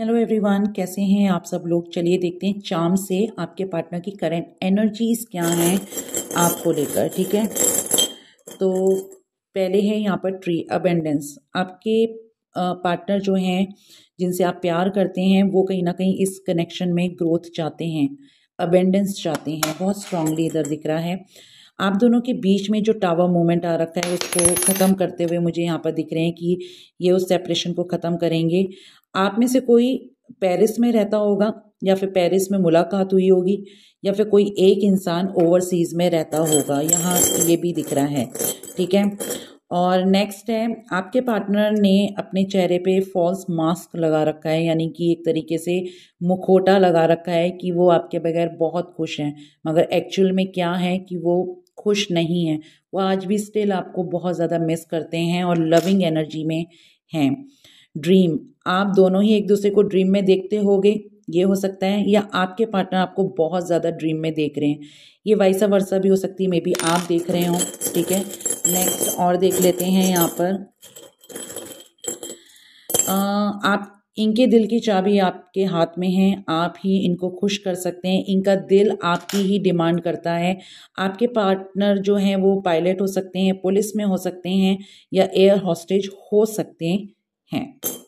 hello everyone कैसे हैं आप सब लोग चलिए देखते हैं चाम से आपके पार्टनर की करंट एनर्जीज क्या हैं आपको लेकर ठीक है तो पहले है यहाँ पर ट्री अबेंडेंस आपके पार्टनर जो हैं जिनसे आप प्यार करते हैं वो कहीं ना कहीं इस कनेक्शन में ग्रोथ चाहते हैं अबेंडेंस चाहते हैं बहुत स्ट्रांगली इधर दिख रहा है आप दोनों के बीच में जो टावर मोमेंट आ रखा है उसको ख़त्म करते हुए मुझे यहाँ पर दिख रहे हैं कि ये उस सेपरेशन को ख़त्म करेंगे आप में से कोई पेरिस में रहता होगा या फिर पेरिस में मुलाकात हुई होगी या फिर कोई एक इंसान ओवरसीज़ में रहता होगा यहाँ ये भी दिख रहा है ठीक है और नेक्स्ट है आपके पार्टनर ने अपने चेहरे पे फॉल्स मास्क लगा रखा है यानी कि एक तरीके से मुखोटा लगा रखा है कि वो आपके बगैर बहुत खुश हैं मगर एक्चुअल में क्या है कि वो खुश नहीं है वो आज भी स्टिल आपको बहुत ज़्यादा मिस करते हैं और लविंग एनर्जी में हैं ड्रीम आप दोनों ही एक दूसरे को ड्रीम में देखते होगे ये हो सकता है या आपके पार्टनर आपको बहुत ज़्यादा ड्रीम में देख रहे हैं ये वाइसा वर्षा भी हो सकती है मे बी आप देख रहे हो ठीक है नेक्स्ट और देख लेते हैं यहाँ पर आ, आप इनके दिल की चाबी आपके हाथ में है आप ही इनको खुश कर सकते हैं इनका दिल आपकी ही डिमांड करता है आपके पार्टनर जो हैं वो पायलट हो सकते हैं पुलिस में हो सकते हैं या एयर हॉस्टेज हो सकते हैं